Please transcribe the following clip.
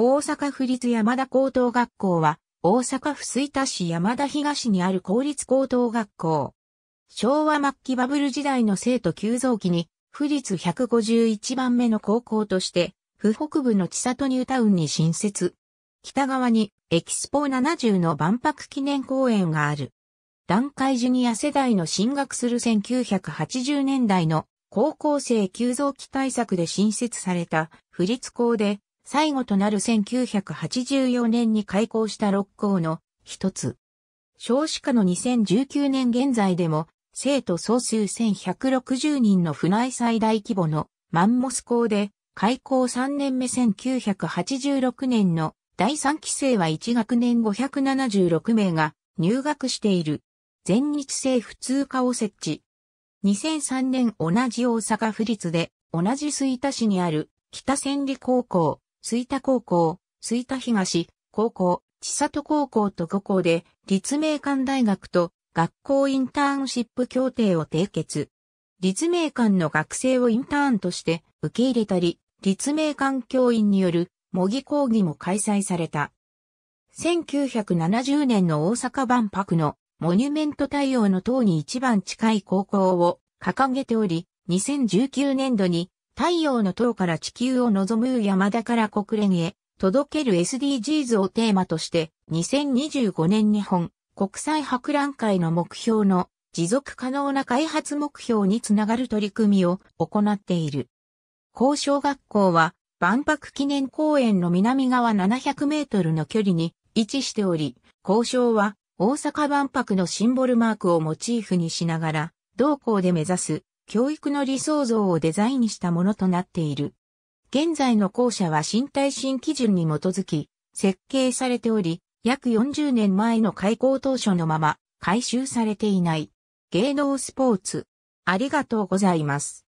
大阪府立山田高等学校は、大阪府吹田市山田東にある公立高等学校。昭和末期バブル時代の生徒急増期に、府立151番目の高校として、府北部の千里ニュータウンに新設。北側にエキスポ70の万博記念公園がある。段階ジュニア世代の進学する1980年代の高校生急増期対策で新設された府立校で最後となる1984年に開校した6校の一つ。少子化の2019年現在でも、生徒総数1160人の府内最大規模のマンモス校で、開校3年目1986年の第3期生は1学年576名が入学している。全日制普通科を設置。2003年同じ大阪府立で同じ水田市にある北千里高校吹田高校、吹田東、高校、千里高校と5校で、立命館大学と学校インターンシップ協定を締結。立命館の学生をインターンとして受け入れたり、立命館教員による模擬講義も開催された。1970年の大阪万博のモニュメント対応の塔に一番近い高校を掲げており、2019年度に太陽の塔から地球を望む山田から国連へ届ける SDGs をテーマとして2025年日本国際博覧会の目標の持続可能な開発目標につながる取り組みを行っている。高小学校は万博記念公園の南側700メートルの距離に位置しており、交渉は大阪万博のシンボルマークをモチーフにしながら、同校で目指す教育の理想像をデザインしたものとなっている。現在の校舎は新耐震基準に基づき、設計されており、約40年前の開校当初のまま、改修されていない。芸能スポーツ。ありがとうございます。